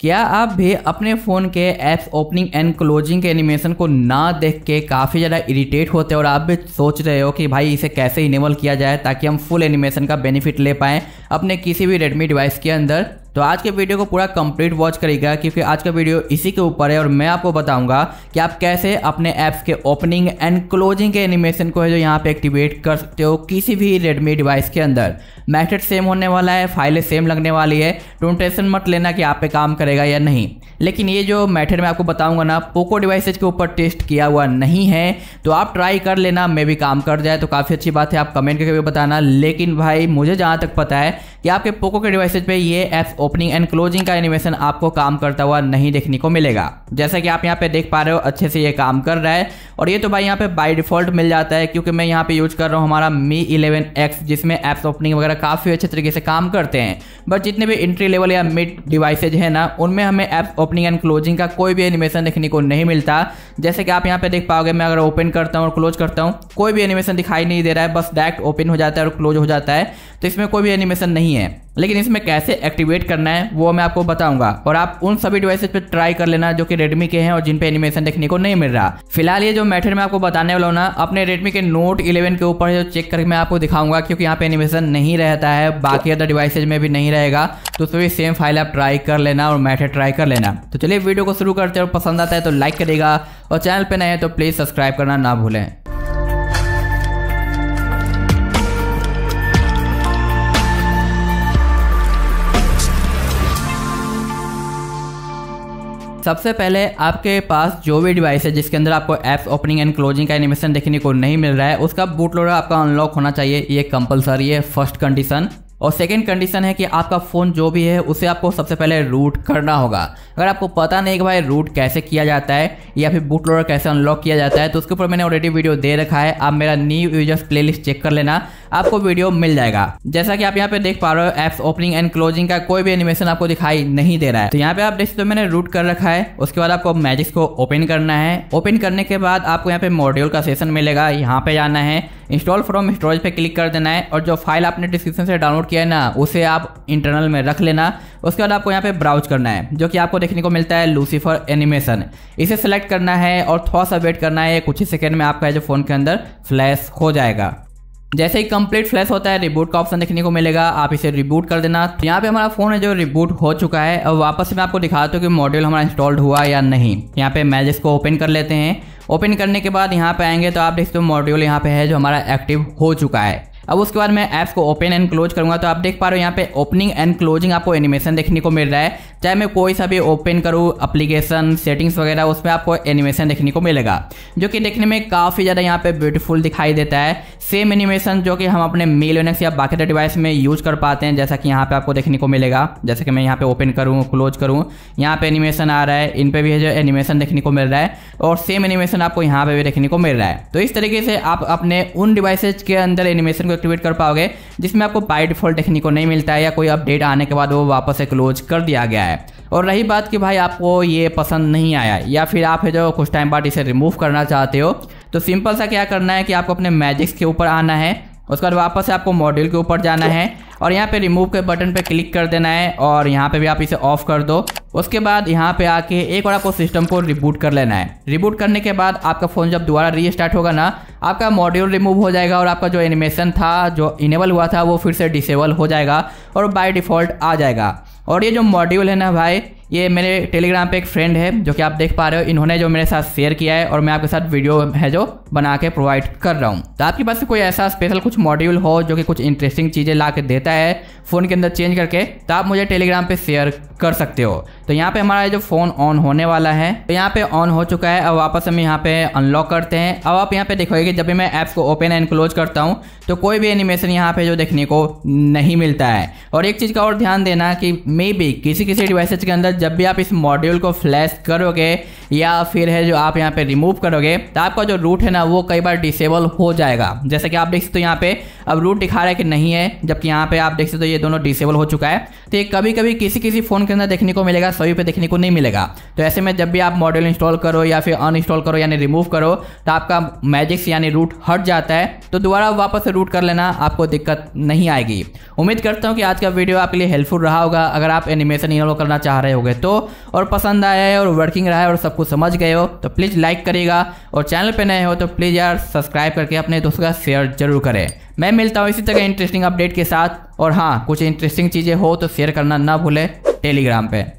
क्या आप भी अपने फ़ोन के ऐप्स ओपनिंग एंड क्लोजिंग के एनिमेशन को ना देख के काफ़ी ज़्यादा इरिटेट होते हो और आप भी सोच रहे हो कि भाई इसे कैसे इनेबल किया जाए ताकि हम फुल एनिमेशन का बेनिफिट ले पाएँ अपने किसी भी रेडमी डिवाइस के अंदर तो आज के वीडियो को पूरा कंप्लीट वॉच करेगा क्योंकि आज का वीडियो इसी के ऊपर है और मैं आपको बताऊंगा कि आप कैसे अपने ऐप्स के ओपनिंग एंड क्लोजिंग के एनिमेशन को है जो यहाँ पे एक्टिवेट कर सकते हो किसी भी रेडमी डिवाइस के अंदर मैथड सेम होने वाला है फाइलें सेम लगने वाली है टोटेशन मत लेना कि आप पे काम करेगा या नहीं लेकिन ये जो मैथड मैं आपको बताऊंगा ना पोको डिवाइसेज के ऊपर टेस्ट किया हुआ नहीं है तो आप ट्राई कर लेना मे भी काम कर जाए तो काफ़ी अच्छी बात है आप कमेंट करके भी बताना लेकिन भाई मुझे जहाँ तक पता है कि आपके पोको के डिवाइसेज पे ये एप्स ओपनिंग एंड क्लोजिंग का एनिमेशन आपको काम करता हुआ नहीं देखने को मिलेगा जैसा कि आप यहाँ पे देख पा रहे हो अच्छे से ये काम कर रहा है और ये तो भाई यहाँ पे बाय डिफॉल्ट मिल जाता है क्योंकि मैं यहाँ पे यूज कर रहा हूँ हमारा मी इलेवन एक्स जिसमें ऐप्स ओपनिंग वगैरह काफ़ी अच्छे तरीके से काम करते हैं बट जितने भी इंट्री लेवल या मिड डिवाइसेज है ना उनमें हमें ऐप्स ओपनिंग एंड क्लोजिंग का कोई भी एनिमेशन देखने को नहीं मिलता जैसे कि आप यहाँ पे देख पाओगे मैं अगर ओपन करता हूँ और क्लोज करता हूँ कोई भी एनिमेशन दिखाई नहीं दे रहा है बस डायरेक्ट ओपन हो जाता है और क्लोज हो जाता है तो इसमें कोई भी एनिमेशन नहीं है लेकिन इसमें कैसे एक्टिवेट करना है वो मैं आपको बताऊंगा और आप उन सभी डिवाइसेस पे ट्राई कर लेना जो कि रेडमी के हैं और जिन पे एनिमेशन देखने को नहीं मिल रहा फिलहाल ये जो मेथड मैं आपको बताने वाला हूँ ना अपने रेडमी के नोट इलेवन के ऊपर जो चेक करके मैं आपको दिखाऊंगा क्योंकि यहाँ पे एनिमेशन नहीं रहता है बाकी अदर डिवाइसेज में भी नहीं रहेगा तो उसमें भी सेम फाइल आप ट्राई कर लेना और मैथड ट्राई कर लेना तो चलिए वीडियो को शुरू करते हैं और पसंद आता है तो लाइक करेगा और चैनल पर नए हैं तो प्लीज़ सब्सक्राइब करना ना भूलें सबसे पहले आपके पास जो भी डिवाइस है जिसके अंदर आपको एप्स ओपनिंग एंड क्लोजिंग का एनिमेशन देखने को नहीं मिल रहा है उसका बूट लोडर आपका अनलॉक होना चाहिए ये कंपलसरी है फर्स्ट कंडीशन और सेकेंड कंडीशन है कि आपका फ़ोन जो भी है उसे आपको सबसे पहले रूट करना होगा अगर आपको पता नहीं कि भाई रूट कैसे किया जाता है या फिर बूट लोडर कैसे अनलॉक किया जाता है तो उसके ऊपर मैंने ऑलरेडी वीडियो दे रखा है आप मेरा न्यू यूजर्स प्लेलिस्ट चेक कर लेना आपको वीडियो मिल जाएगा जैसा कि आप यहाँ पे देख पा रहे हो एप्स ओपनिंग एंड क्लोजिंग का कोई भी एनिमेशन आपको दिखाई नहीं दे रहा है तो यहाँ पे आप देख सकते मैंने रूट कर रखा है उसके बाद आपको मैजिक्स को ओपन करना है ओपन करने के बाद आपको यहाँ पे मॉड्यूल का सेशन मिलेगा यहाँ पे जाना है इंस्टॉल फ्रॉम स्टोरेज पे क्लिक कर देना है और जो फाइल आपने डिस्क्रिप्शन से डाउनलोड किया है ना उसे आप इंटरनल में रख लेना उसके बाद आपको यहाँ पे ब्राउज करना है जो कि आपको देखने को मिलता है लूसीफर एनिमेशन इसे सेलेक्ट करना है और थोड़ा सा वेट करना है कुछ ही सेकेंड में आपका जो फ़ोन के अंदर फ्लैश हो जाएगा जैसे ही कंप्लीट फ्लैश होता है रिबूट का ऑप्शन देखने को मिलेगा आप इसे रिबूट कर देना तो यहाँ पे हमारा फोन है जो रिबूट हो चुका है और वापस मैं आपको दिखाता हूँ कि मॉड्यूल हमारा इंस्टॉल्ड हुआ या नहीं यहाँ पे मैं इसको ओपन कर लेते हैं ओपन करने के बाद यहाँ पे आएंगे तो आप देख सकते हो मॉड्यूल यहाँ पे है जो हमारा एक्टिव हो चुका है अब उसके बाद मैं ऐप्स को ओपन एंड क्लोज करूंगा तो आप देख पा रहे हो यहाँ पे ओपनिंग एंड क्लोजिंग आपको एनिमेशन देखने को मिल रहा है चाहे मैं कोई सा भी ओपन करूँ अप्लीकेशन सेटिंग्स वगैरह उसमें आपको एनिमेशन देखने को मिलेगा जो कि देखने में काफ़ी ज़्यादा यहाँ पे ब्यूटीफुल दिखाई देता है सेम एनिमेशन जो कि हम अपने मेलोनेक्स या बाकी डिवाइस में यूज कर पाते हैं जैसा कि यहाँ पे आपको देखने को मिलेगा जैसे कि मैं यहाँ पे ओपन करूँ क्लोज करूँ यहाँ पे एनिमेशन आ रहा है इन पे भी है जो एनिमेशन देखने को मिल रहा है और सेम एनिमेशन आपको यहाँ पे भी देखने को मिल रहा है तो इस तरीके से आप अपने उन डिवाइसेज के अंदर एनिमेशन को एक्टिवेट कर पाओगे जिसमें आपको बाई डिफॉल्ट देखने को नहीं मिलता है या कोई अपडेट आने के बाद वो वापस से क्लोज कर दिया गया है और रही बात कि भाई आपको ये पसंद नहीं आया या फिर आप है जो कुछ टाइम बाद इसे रिमूव करना चाहते हो तो सिंपल सा क्या करना है कि आपको अपने मैजिक्स के ऊपर आना है उसके बाद वापस से आपको मॉड्यूल के ऊपर जाना है और यहाँ पे रिमूव के बटन पे क्लिक कर देना है और यहाँ पे भी आप इसे ऑफ कर दो उसके बाद यहाँ पे आके एक बार आपको सिस्टम को रिबूट कर लेना है रिबूट करने के बाद आपका फ़ोन जब दोबारा रीस्टार्ट होगा ना आपका मॉड्यूल रिमूव हो जाएगा और आपका जो एनिमेशन था जो इनेबल हुआ था वो फिर से डिसेबल हो जाएगा और बाई डिफ़ॉल्ट आ जाएगा और ये जो मॉड्यूल है ना भाई ये मेरे टेलीग्राम पे एक फ्रेंड है जो कि आप देख पा रहे हो इन्होंने जो मेरे साथ शेयर किया है और मैं आपके साथ वीडियो है जो बना के प्रोवाइड कर रहा हूँ तो आपके पास कोई ऐसा स्पेशल कुछ मॉड्यूल हो जो कि कुछ इंटरेस्टिंग चीज़ें ला के देता है फ़ोन के अंदर चेंज करके तो आप मुझे टेलीग्राम पर शेयर कर सकते हो तो यहाँ पे हमारा जो फ़ोन ऑन होने वाला है तो यहाँ पे ऑन हो चुका है अब वापस हम यहाँ पे अनलॉक करते हैं अब आप यहाँ पे देखोगे जब भी मैं ऐप्स को ओपन एंड क्लोज करता हूँ तो कोई भी एनिमेशन यहाँ पे जो देखने को नहीं मिलता है और एक चीज़ का और ध्यान देना कि मे बी किसी किसी डिवाइसेज के अंदर जब भी आप इस मॉड्यूल को फ्लैश करोगे या फिर है जो आप यहाँ पे रिमूव करोगे तो आपका जो रूट है ना वो कई बार डिसेबल हो जाएगा जैसे कि आप देख सकते हो यहाँ पे अब रूट दिखा रहा है कि नहीं है जबकि यहाँ पे आप देख सकते हो ये दोनों डिसेबल हो चुका है तो ये कभी कभी किसी किसी फ़ोन के अंदर देखने को मिलेगा सभी पे देखने को नहीं मिलेगा तो ऐसे में जब भी आप मॉडल इंस्टॉल करो या फिर अनइंस्टॉल करो यानी रिमूव करो तो आपका मैजिक्स यानी रूट हट जाता है तो दोबारा वापस रूट कर लेना आपको दिक्कत नहीं आएगी उम्मीद करता हूँ कि आज का वीडियो आपके लिए हेल्पफुल रहा होगा अगर आप एनिमेशन इनोलो करना चाह रहे होगे तो और पसंद आया है और वर्किंग रहा है और सब कुछ समझ गए हो तो प्लीज़ लाइक करिएगा और चैनल पर नए हो तो प्लीज़ यार सब्सक्राइब करके अपने दोस्तों का शेयर जरूर करें मैं मिलता हूँ इसी तरह इंटरेस्टिंग अपडेट के साथ और हाँ कुछ इंटरेस्टिंग चीज़ें हो तो शेयर करना ना भूलें टेलीग्राम पर